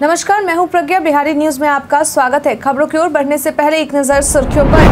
नमस्कार मैं हूं प्रज्ञा बिहारी न्यूज में आपका स्वागत है खबरों की ओर बढ़ने से पहले एक नजर सुर्खियों पर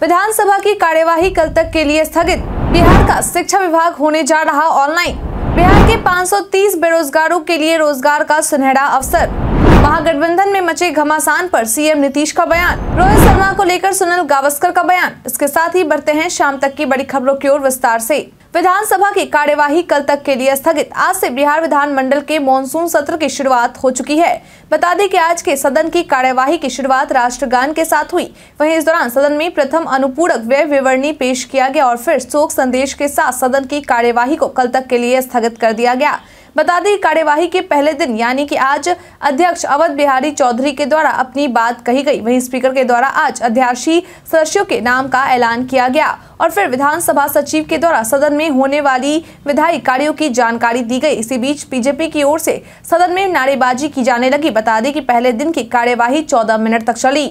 विधानसभा की कार्यवाही कल तक के लिए स्थगित बिहार का शिक्षा विभाग होने जा रहा ऑनलाइन बिहार के 530 बेरोजगारों के लिए रोजगार का सुनहरा अवसर महागठबंधन में मचे घमासान पर सीएम नीतीश का बयान रोहित शर्मा को लेकर सुनील गावस्कर का बयान इसके साथ ही बढ़ते हैं शाम तक की बड़ी खबरों की ओर विस्तार ऐसी विधानसभा की कार्यवाही कल तक के लिए स्थगित आज से बिहार विधानमंडल के मानसून सत्र की शुरुआत हो चुकी है बता दें कि आज के सदन की कार्यवाही की शुरुआत राष्ट्रगान के साथ हुई वहीं इस दौरान सदन में प्रथम अनुपूरक व्यय विवरणी पेश किया गया और फिर शोक संदेश के साथ सदन की कार्यवाही को कल तक के लिए स्थगित कर दिया गया बता दें कार्यवाही के पहले दिन यानी कि आज अध्यक्ष अवध बिहारी चौधरी के द्वारा अपनी बात कही गई वहीं स्पीकर के द्वारा आज अध्याशी सदस्यों के नाम का ऐलान किया गया और फिर विधानसभा सचिव के द्वारा सदन में होने वाली विधायी कार्यो की जानकारी दी गई इसी बीच बीजेपी की ओर से सदन में नारेबाजी की जाने लगी बता दें कि पहले दिन की कार्यवाही चौदह मिनट तक चली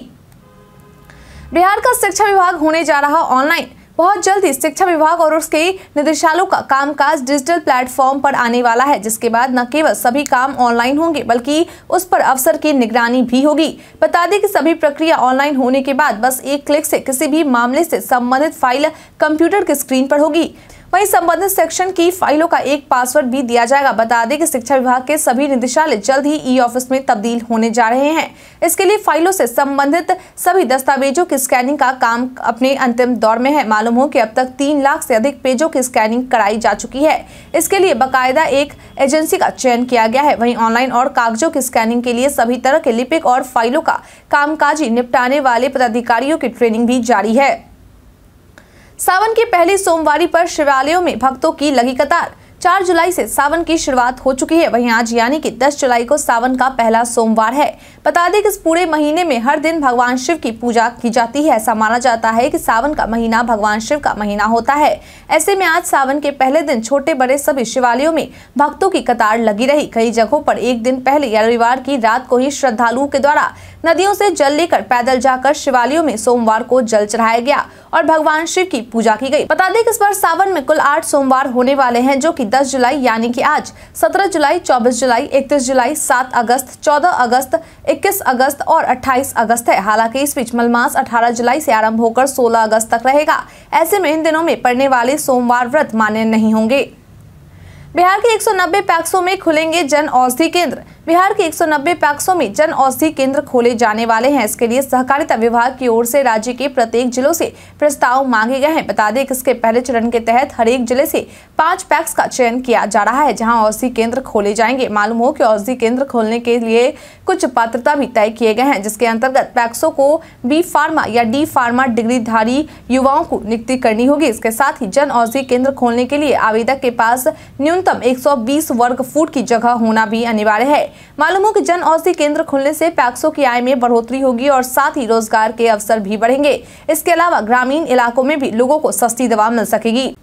बिहार का शिक्षा विभाग होने जा रहा ऑनलाइन बहुत जल्द ही शिक्षा विभाग और उसके निदेशालयों का कामकाज डिजिटल प्लेटफॉर्म पर आने वाला है जिसके बाद न केवल सभी काम ऑनलाइन होंगे बल्कि उस पर अवसर की निगरानी भी होगी बता दें कि सभी प्रक्रिया ऑनलाइन होने के बाद बस एक क्लिक से किसी भी मामले से संबंधित फाइल कंप्यूटर की स्क्रीन पर होगी वहीं संबंधित सेक्शन की फाइलों का एक पासवर्ड भी दिया जाएगा बता दें कि शिक्षा विभाग के सभी निदेशालय जल्द ही ई ऑफिस में तब्दील होने जा रहे हैं इसके लिए फाइलों से संबंधित सभी दस्तावेजों की स्कैनिंग का काम अपने अंतिम दौर में है मालूम हो कि अब तक तीन लाख से अधिक पेजों की स्कैनिंग कराई जा चुकी है इसके लिए बाकायदा एक एजेंसी का चयन किया गया है वहीं ऑनलाइन और कागजों की स्कैनिंग के लिए सभी तरह के लिपिक और फाइलों का कामकाजी निपटाने वाले पदाधिकारियों की ट्रेनिंग भी जारी है सावन की पहली सोमवारी पर शिवालयों में भक्तों की लगी कतार चार जुलाई से सावन की शुरुआत हो चुकी है वहीं आज यानी कि 10 जुलाई को सावन का पहला सोमवार है बता दें कि इस पूरे महीने में हर दिन भगवान शिव की पूजा की जाती है ऐसा माना जाता है कि सावन का महीना भगवान शिव का महीना होता है ऐसे में आज सावन के पहले दिन छोटे बड़े सभी शिवालयों में भक्तों की कतार लगी रही कई जगहों पर एक दिन पहले या रविवार की रात को ही श्रद्धालुओं के द्वारा नदियों से जल लेकर पैदल जाकर शिवालयों में सोमवार को जल चढ़ाया गया और भगवान शिव की पूजा की गई बता दें कि इस बार सावन में कुल आठ सोमवार होने वाले हैं जो की 10 जुलाई यानी कि आज 17 जुलाई 24 जुलाई 31 जुलाई 7 अगस्त 14 अगस्त 21 अगस्त और 28 अगस्त है हालांकि इस बीच मलमास 18 जुलाई से आरंभ होकर 16 अगस्त तक रहेगा ऐसे में इन दिनों में पड़ने वाले सोमवार व्रत मान्य नहीं होंगे बिहार के एक नब्बे पैक्सों में खुलेंगे जन औषधि केंद्र बिहार के 190 पैक्सों में जन औषधि केंद्र खोले जाने वाले हैं इसके लिए सहकारिता विभाग की ओर से राज्य के प्रत्येक जिलों से प्रस्ताव मांगे गए हैं बता दें कि इसके पहले चरण के तहत हरेक जिले से पांच पैक्स का चयन किया जा रहा है जहां औषधि केंद्र खोले जाएंगे मालूम हो कि औषधि केंद्र खोलने के लिए कुछ पात्रता भी तय किए गए हैं जिसके अंतर्गत पैक्सों को बी फार्मा या डी फार्मा डिग्रीधारी युवाओं को नियुक्ति करनी होगी इसके साथ ही जन औषधि केंद्र खोलने के लिए आवेदक के पास न्यूनतम एक वर्ग फुट की जगह होना भी अनिवार्य है मालूम हो कि जन औषधि केंद्र खुलने से पैक्सों की आय में बढ़ोतरी होगी और साथ ही रोजगार के अवसर भी बढ़ेंगे इसके अलावा ग्रामीण इलाकों में भी लोगों को सस्ती दवा मिल सकेगी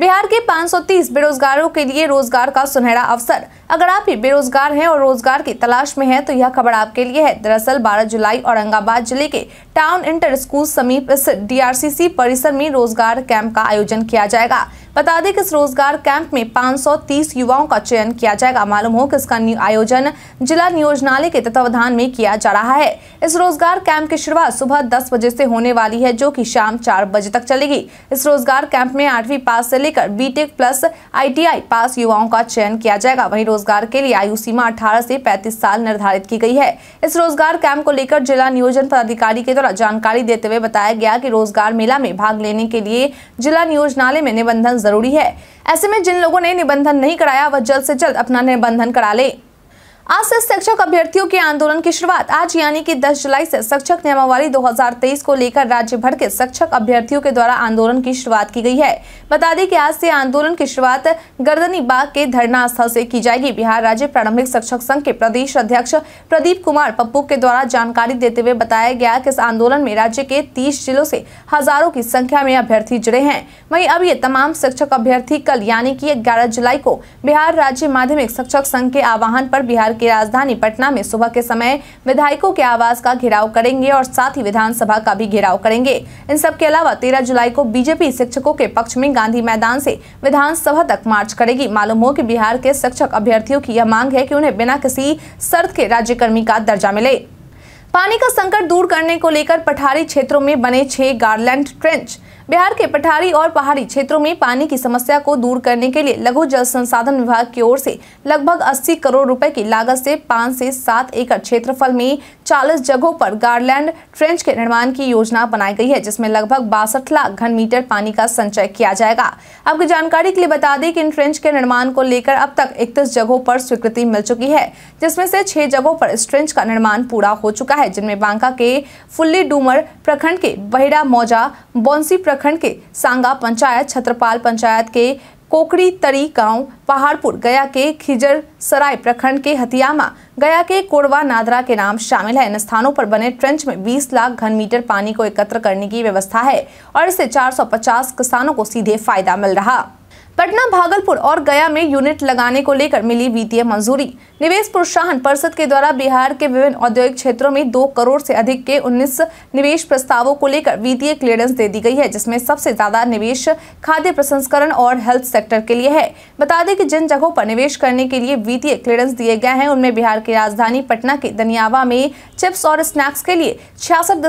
बिहार के 530 बेरोजगारों के लिए रोजगार का सुनहरा अवसर अगर आप भी बेरोजगार हैं और रोजगार की तलाश में हैं तो यह खबर आपके लिए है दरअसल 12 जुलाई औरंगाबाद जिले के टाउन इंटर स्कूल समीप स्थित डीआरसीसी परिसर में रोजगार कैंप का आयोजन किया जाएगा बता दें कि इस रोजगार कैंप में 530 युवाओं का चयन किया जाएगा मालूम हो कि इसका आयोजन जिला नियोजनालय के तत्वावधान में किया जा रहा है इस रोजगार कैंप की शुरुआत सुबह 10 बजे से होने वाली है जो कि शाम 4 बजे तक चलेगी इस रोजगार कैंप में आठवीं पास से लेकर बीटेक प्लस आईटीआई पास युवाओं का चयन किया जाएगा वहीं रोजगार के लिए आयु सीमा अठारह से पैंतीस साल निर्धारित की गई है इस रोजगार कैंप को लेकर जिला नियोजन पदाधिकारी के द्वारा जानकारी देते हुए बताया गया की रोजगार मेला में भाग लेने के लिए जिला नियोजनालय में निबंधन जरूरी है ऐसे में जिन लोगों ने निबंधन नहीं कराया वह जल्द ऐसी जल्द अपना निबंधन करा ले आज से शिक्षक अभ्यर्थियों के आंदोलन की शुरुआत आज यानी कि 10 जुलाई से शिक्षक नियमावली 2023 को लेकर राज्य भर के शिक्षक अभ्यर्थियों के द्वारा आंदोलन की शुरुआत की गई है बता दें कि आज से आंदोलन की शुरुआत गर्दनी बाग के धरना स्थल से की जाएगी बिहार राज्य प्रारंभिक शिक्षक संघ के प्रदेश अध्यक्ष प्रदीप कुमार पप्पू के द्वारा जानकारी देते हुए बताया गया की इस आंदोलन में राज्य के तीस जिलों से हजारों की संख्या में अभ्यर्थी जुड़े हैं वही अब ये तमाम शिक्षक अभ्यर्थी कल यानी की ग्यारह जुलाई को बिहार राज्य माध्यमिक शिक्षक संघ के आह्वान पर बिहार बिहार की राजधानी पटना में सुबह के समय विधायकों के आवास का घेराव करेंगे और साथ ही विधानसभा का भी घेराव करेंगे इन सब के अलावा तेरह जुलाई को बीजेपी शिक्षकों के पक्ष में गांधी मैदान से विधानसभा तक मार्च करेगी मालूम हो कि बिहार के शिक्षक अभ्यर्थियों की यह मांग है कि उन्हें बिना किसी शर्त के राज्यकर्मी का दर्जा मिले पानी का संकट दूर करने को लेकर पठारी क्षेत्रों में बने छह गार्लैंड ट्रेंच बिहार के पठारी और पहाड़ी क्षेत्रों में पानी की समस्या को दूर करने के लिए लघु जल संसाधन विभाग की ओर से लगभग 80 करोड़ रुपए की लागत से पाँच से सात एकड़ क्षेत्रफल में 40 जगहों पर गार्डलैंड ट्रेंच के निर्माण की योजना बनाई गई है जिसमें लगभग बासठ लाख घन मीटर पानी का संचय किया जाएगा आपकी जानकारी के लिए बता दें कि इन ट्रेंच के निर्माण को लेकर अब तक इकतीस जगहों पर स्वीकृति मिल चुकी है जिसमें से छह जगहों पर इस ट्रेंच का निर्माण पूरा हो चुका है जिनमें बांका के फुल्ली डूमर प्रखंड के बहिरा मौजा बोन्सी प्रखंड के सांगा पंचायत छत्रपाल पंचायत के कोकड़ी तरी गांव पहाड़पुर गया के खिजर सराय प्रखंड के हतियामा गया के कोरवा नादरा के नाम शामिल है इन स्थानों पर बने ट्रेंच में 20 लाख घन मीटर पानी को एकत्र करने की व्यवस्था है और इससे 450 किसानों को सीधे फायदा मिल रहा पटना भागलपुर और गया में यूनिट लगाने को लेकर मिली वित्तीय मंजूरी निवेश प्रोत्साहन परिषद के द्वारा बिहार के विभिन्न औद्योगिक क्षेत्रों में दो करोड़ से अधिक के 19 निवेश प्रस्तावों को लेकर वित्तीय क्लियरेंस दे दी गई है जिसमें सबसे ज्यादा निवेश खाद्य प्रसंस्करण और हेल्थ सेक्टर के लिए है बता दें कि जिन जगहों पर निवेश करने के लिए वित्तीय क्लियरेंस दिए गए हैं उनमें बिहार की राजधानी पटना के दनियावा में चिप्स और स्नैक्स के लिए छियासठ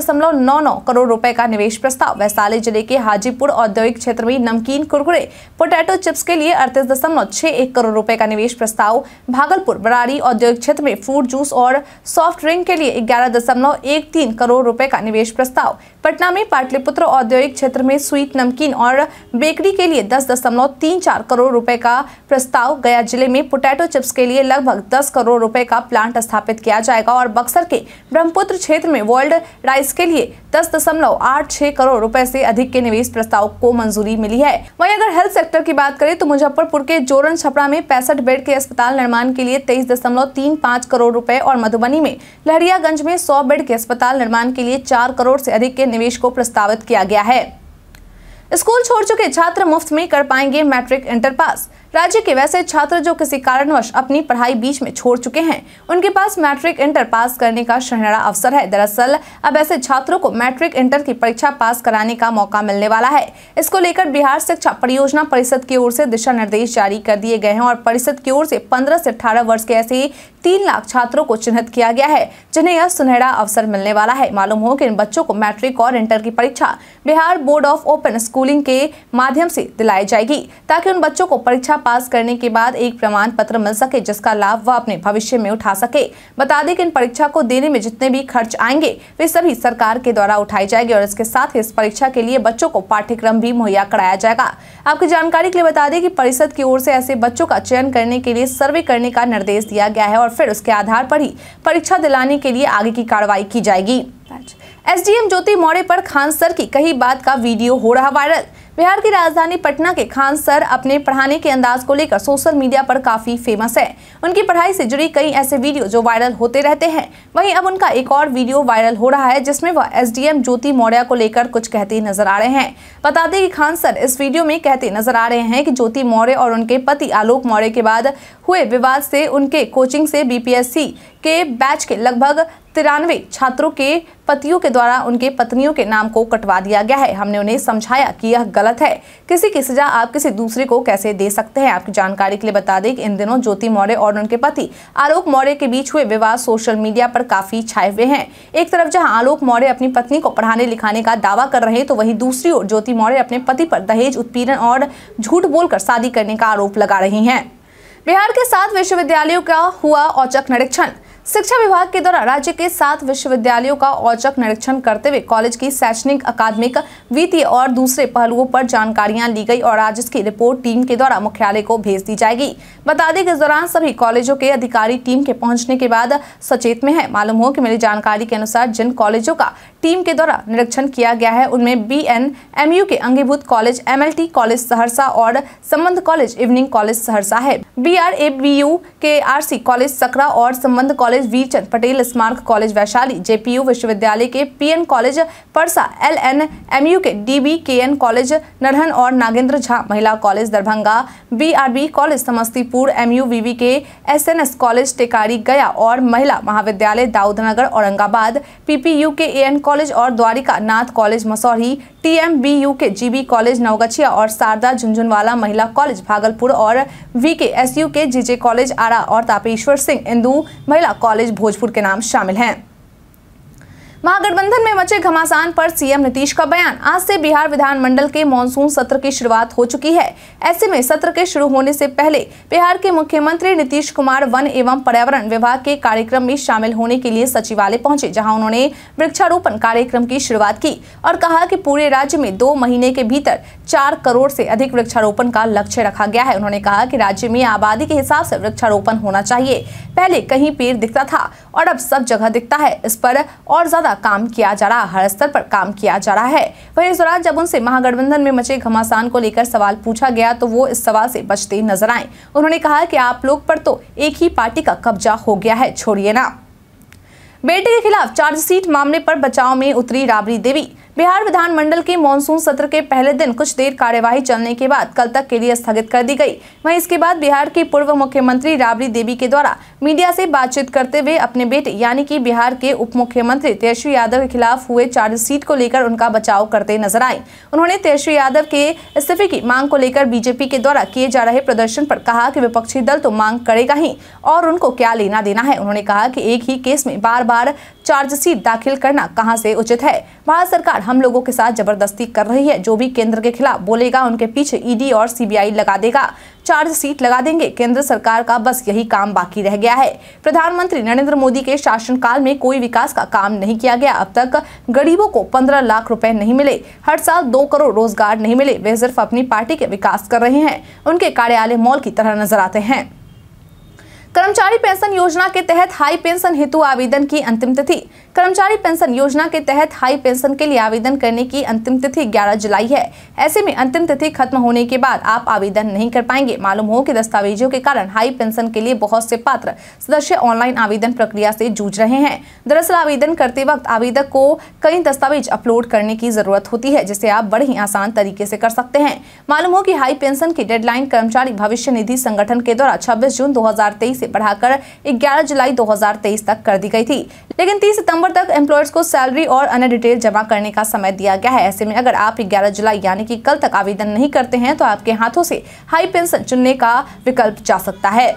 करोड़ रूपए का निवेश प्रस्ताव वैशाली जिले के हाजीपुर औद्योगिक क्षेत्र में नमकीन कुरकुरे पोटैटो पोटैटो चिप्स के लिए अड़तीस दशमलव छह एक करोड़ रुपए का निवेश प्रस्ताव भागलपुर बरारी औद्योगिक क्षेत्र में फ्रूट जूस और सॉफ्ट ड्रिंक के लिए ग्यारह दशमलव एक तीन करोड़ रुपए का निवेश प्रस्ताव पटना में पाटलिपुत्र औद्योगिक क्षेत्र में स्वीट नमकीन और बेकरी के लिए दस दशमलव तीन चार करोड़ रुपए का प्रस्ताव गया जिले में पोटैटो चिप्स के लिए लगभग दस करोड़ रुपए का प्लांट स्थापित किया जाएगा और बक्सर के ब्रह्मपुत्र क्षेत्र में वर्ल्ड राइस के लिए दस दशमलव आठ छह करोड़ रुपए से अधिक के निवेश प्रस्ताव को मंजूरी मिली है वहीं अगर हेल्थ सेक्टर की बात बात करें तो मुजफ्फरपुर के जोरन छपरा में पैंसठ बेड के अस्पताल निर्माण के लिए तेईस दशमलव तीन पाँच करोड़ रुपए और मधुबनी में लहरियागंज में सौ बेड के अस्पताल निर्माण के लिए चार करोड़ से अधिक के निवेश को प्रस्तावित किया गया है स्कूल छोड़ चुके छात्र मुफ्त में कर पाएंगे मैट्रिक इंटर पास राज्य के वैसे छात्र जो किसी कारणवश अपनी पढ़ाई बीच में छोड़ चुके हैं उनके पास मैट्रिक इंटर पास करने का सुनहरा अवसर है दरअसल अब ऐसे छात्रों को मैट्रिक इंटर की परीक्षा पास कराने का मौका मिलने वाला है इसको लेकर बिहार शिक्षा परियोजना परिषद की ओर से दिशा निर्देश जारी कर दिए गए हैं और परिषद की ओर से पंद्रह से अठारह वर्ष के ऐसे तीन लाख छात्रों को चिन्हित किया गया है जिन्हें यह सुनहरा अवसर मिलने वाला है मालूम हो कि इन बच्चों को मैट्रिक और इंटर की परीक्षा Bihar board of open schooling के माध्यम से दिलाई जाएगी ताकि उन बच्चों को परीक्षा पास करने के बाद एक प्रमाण पत्र मिल सके जिसका लाभ वह अपने भविष्य में उठा सके बता दें कि इन परीक्षा को देने में जितने भी खर्च आएंगे वे सभी सरकार के द्वारा उठाई जाएगी और इसके साथ ही इस परीक्षा के लिए बच्चों को पाठ्यक्रम भी मुहैया कराया जाएगा आपकी जानकारी के लिए बता दें कि परिषद की ओर से ऐसे बच्चों का चयन करने के लिए सर्वे करने का निर्देश दिया गया है और फिर उसके आधार पर ही परीक्षा दिलाने के लिए आगे की कार्रवाई की जाएगी एसडीएम ज्योति मौर्य पर खान सर की कही बात का वीडियो हो रहा वायरल बिहार की राजधानी पटना के खान सर अपने पढ़ाने के अंदाज को लेकर सोशल मीडिया पर काफी फेमस है उनकी पढ़ाई से जुड़ी कई ऐसे वीडियो जो वायरल होते रहते हैं वहीं अब उनका एक और वीडियो वायरल हो रहा है जिसमें वह एसडीएम ज्योति मौर्य को लेकर कुछ कहते नजर आ रहे हैं बता दें कि खान सर इस वीडियो में कहते नजर आ रहे हैं कि ज्योति मौर्य और उनके पति आलोक मौर्य के बाद हुए विवाद से उनके कोचिंग से बीपीएससी के बैच के लगभग तिरानवे छात्रों के पतियों के द्वारा उनके पत्नियों के नाम को कटवा दिया गया है हमने उन्हें समझाया कि यह गलत है किसी की सजा आप किसी दूसरे को कैसे दे सकते हैं आपकी जानकारी के लिए बता दें कि इन दिनों ज्योति मौर्य और उनके पति आलोक मौर्य के बीच हुए विवाद सोशल मीडिया पर काफी छाए हुए हैं एक तरफ जहाँ आलोक मौर्य अपनी पत्नी को पढ़ाने लिखाने का दावा कर रहे तो वही दूसरी ओर ज्योति मौर्य अपने पति पर दहेज उत्पीड़न और झूठ बोलकर शादी करने का आरोप लगा रही है बिहार के सात विश्वविद्यालयों का हुआ औचक निरीक्षण शिक्षा विभाग के द्वारा राज्य के सात विश्वविद्यालयों का औचक निरीक्षण करते हुए कॉलेज की शैक्षणिक अकादमिक वित्तीय और दूसरे पहलुओं पर जानकारियां ली गई और आज इसकी रिपोर्ट टीम के द्वारा मुख्यालय को भेज दी जाएगी बता दें कि इस दौरान सभी कॉलेजों के अधिकारी टीम के पहुंचने के बाद सचेत में है मालूम हो की मिली जानकारी के अनुसार जिन कॉलेजों का टीम के द्वारा निरीक्षण किया गया है उनमें बी एन एम यू के अंगीभूत college M L T college Saharsa और संबंध कॉलेज इवनिंग कॉलेज सहरसा है B R A B U के आर सी कॉलेज सकरा और संबंध कॉलेज कॉलेज वीरचंद पटेल स्मारक कॉलेज वैशाली जेपीयू विश्वविद्यालय के PN college Parsa L N के डीबी कॉलेज नरहन और नागेंद्र झा महिला college Darbhanga BRB college Samastipur MU VV के एसएनएस कॉलेज टेकारी गया और महिला महाविद्यालय दाऊदनगर औरंगाबाद पीपीयू के एएन कॉलेज और द्वारिका नाथ कॉलेज मसौरी टीएमबीयू के जीबी कॉलेज नवगछिया और शारदा झुंझुनवाला महिला कॉलेज भागलपुर और वीकेएसयू के जीजे कॉलेज आरा और तापेश्वर सिंह इंदू महिला कॉलेज भोजपुर के नाम शामिल हैं महागठबंधन में मचे घमासान पर सीएम नीतीश का बयान आज से बिहार विधानमंडल के मानसून सत्र की शुरुआत हो चुकी है ऐसे में सत्र के शुरू होने से पहले बिहार के मुख्यमंत्री नीतीश कुमार वन एवं पर्यावरण विभाग के कार्यक्रम में शामिल होने के लिए सचिवालय पहुंचे जहां उन्होंने वृक्षारोपण कार्यक्रम की शुरुआत की और कहा की पूरे राज्य में दो महीने के भीतर चार करोड़ से अधिक वृक्षारोपण का लक्ष्य रखा गया है उन्होंने कहा की राज्य में आबादी के हिसाब से वृक्षारोपण होना चाहिए पहले कहीं पेड़ दिखता था और अब सब जगह दिखता है इस पर और ज्यादा काम किया जा रहा हर स्तर पर काम किया जा रहा है वही इस दौरान जब उनसे महागठबंधन में मचे घमासान को लेकर सवाल पूछा गया तो वो इस सवाल से बचते नजर आए उन्होंने कहा कि आप लोग पर तो एक ही पार्टी का कब्जा हो गया है छोड़िए ना बेटे के खिलाफ चार्जशीट मामले पर बचाव में उतरी राबड़ी देवी बिहार विधानमंडल के मानसून सत्र के पहले दिन कुछ देर कार्यवाही चलने के बाद कल तक के लिए स्थगित कर दी गई वहीं इसके बाद बिहार के पूर्व मुख्यमंत्री राबड़ी देवी के द्वारा मीडिया से बातचीत करते हुए अपने बेटे यानी कि बिहार के उप मुख्यमंत्री तेजस्वी यादव के खिलाफ हुए चार्जशीट को लेकर उनका बचाव करते नजर आए उन्होंने तेजस्वी यादव के इस्तीफे की मांग को लेकर बीजेपी के द्वारा किए जा रहे प्रदर्शन पर कहा की विपक्षी दल तो मांग करेगा ही और उनको क्या लेना देना है उन्होंने कहा की एक ही केस में बार बार चार्जशीट दाखिल करना कहां से उचित है भारत सरकार हम लोगों के साथ जबरदस्ती कर रही है जो भी केंद्र के खिलाफ बोलेगा उनके पीछे ईडी e और सीबीआई लगा देगा चार्जशीट लगा देंगे केंद्र सरकार का बस यही काम बाकी रह गया है प्रधानमंत्री नरेंद्र मोदी के शासनकाल में कोई विकास का काम नहीं किया गया अब तक गरीबों को पंद्रह लाख रुपए नहीं मिले हर साल दो करोड़ रोजगार नहीं मिले वे सिर्फ अपनी पार्टी के विकास कर रहे हैं उनके कार्यालय मॉल की तरह नजर आते हैं कर्मचारी पेंशन योजना के तहत हाई पेंशन हेतु आवेदन की अंतिम तिथि कर्मचारी पेंशन योजना के तहत हाई पेंशन के लिए आवेदन करने की अंतिम तिथि 11 जुलाई है ऐसे में अंतिम तिथि खत्म होने के बाद आप आवेदन नहीं कर पाएंगे मालूम हो कि दस्तावेजों के कारण हाई पेंशन के लिए बहुत से पात्र सदस्य ऑनलाइन आवेदन प्रक्रिया से जूझ रहे हैं दरअसल आवेदन करते वक्त आवेदक को कई दस्तावेज अपलोड करने की जरूरत होती है जिसे आप बड़े ही आसान तरीके से कर सकते हैं मालूम हो कि हाई पेंशन की डेडलाइन कर्मचारी भविष्य निधि संगठन के द्वारा छब्बीस जून दो से से बढ़ाकर 11 जुलाई 2023 तक कर दी गई थी लेकिन 30 सितंबर तक एम्प्लॉयर्स को सैलरी और अन्य डिटेल जमा करने का समय दिया गया है ऐसे में अगर आप ग्यारह जुलाई यानी कि कल तक आवेदन नहीं करते हैं तो आपके हाथों से हाई पेंशन चुनने का विकल्प जा सकता है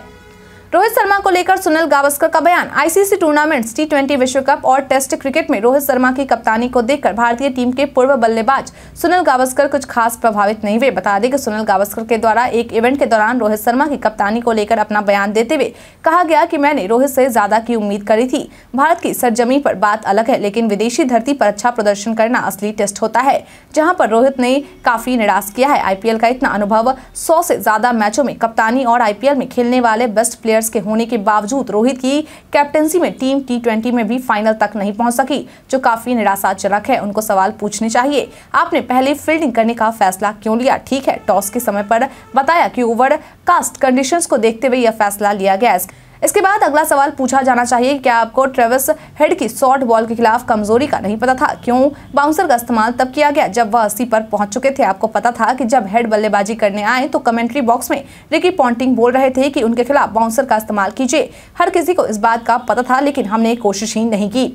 रोहित शर्मा को लेकर सुनील गावस्कर का बयान आईसीसी टूर्नामेंट्स टी ट्वेंटी विश्व कप और टेस्ट क्रिकेट में रोहित शर्मा की कप्तानी को देखकर भारतीय टीम के पूर्व बल्लेबाज सुनील गावस्कर कुछ खास प्रभावित नहीं हुए बता दें कि सुनील गावस्कर के द्वारा एक इवेंट के दौरान रोहित शर्मा की कप्तानी को लेकर अपना बयान देते हुए कहा गया की मैंने रोहित से ज्यादा की उम्मीद करी थी भारत की सरजमी पर बात अलग है लेकिन विदेशी धरती पर अच्छा प्रदर्शन करना असली टेस्ट होता है जहाँ पर रोहित ने काफी निराश किया है आईपीएल का इतना अनुभव सौ से ज्यादा मैचों में कप्तानी और आईपीएल में खेलने वाले बेस्ट प्लेयर प्लेयर्स के होने के बावजूद रोहित की कैप्टनसी में टीम टी में भी फाइनल तक नहीं पहुंच सकी जो काफी निराशाजनक है उनको सवाल पूछने चाहिए आपने पहले फील्डिंग करने का फैसला क्यों लिया ठीक है टॉस के समय पर बताया कि ओवर कास्ट कंडीशंस को देखते हुए यह फैसला लिया गया इसके बाद अगला सवाल पूछा जाना चाहिए क्या आपको ट्रेविस हेड की शॉर्ट बॉल के खिलाफ कमजोरी का नहीं पता था क्यों बाउंसर का इस्तेमाल तब किया गया जब वह अस्सी पर पहुंच चुके थे आपको पता था कि जब हेड बल्लेबाजी करने आए तो कमेंट्री बॉक्स में रिकी पॉन्टिंग बोल रहे थे कि उनके खिलाफ बाउंसर का इस्तेमाल कीजिए हर किसी को इस बात का पता था लेकिन हमने कोशिश ही नहीं की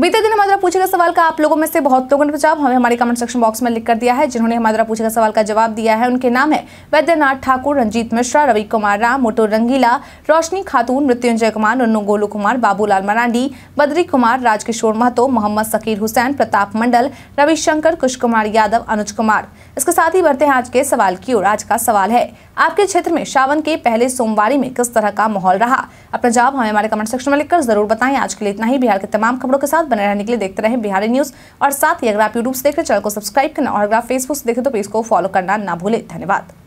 बीते दिन हमारा पूछे गए सवाल का आप लोगों में से बहुत लोगों ने जवाब हमें हमारे कमेंट सेक्शन बॉक्स में लिख कर दिया है जिन्होंने हमारा पूछे गए सवाल का जवाब दिया है उनके नाम है वैद्यनाथ ठाकुर रंजीत मिश्रा रवि कुमार राम मोटो रंगीला रोशनी खातून मृत्युंजय कुमार नन्नू गोलू कुमार बाबूलाल मरांडी बद्री कुमार राजकिशोर महतो मोहम्मद सकीर हुसैन प्रताप मंडल रविशंकर कुश कुमार यादव अनुज कुमार इसके साथ ही बढ़ते हैं आज के सवाल की ओर आज का सवाल है आपके क्षेत्र में श्रावण के पहले सोमवार में किस तरह का माहौल रहा अपना जवाब हमें हमारे कमेंट सेक्शन में लिखकर जरूर बताएं आज के लिए इतना ही बिहार के तमाम खबरों के साथ बने रहने के लिए देखते रहे बिहारी न्यूज़ और साथ ही अगर आप यूट्यूब से देख रहे चैनल को सब्सक्राइब करना और अगर आप फेसबुक से देखें तो पेज को फॉलो करना ना भूले धन्यवाद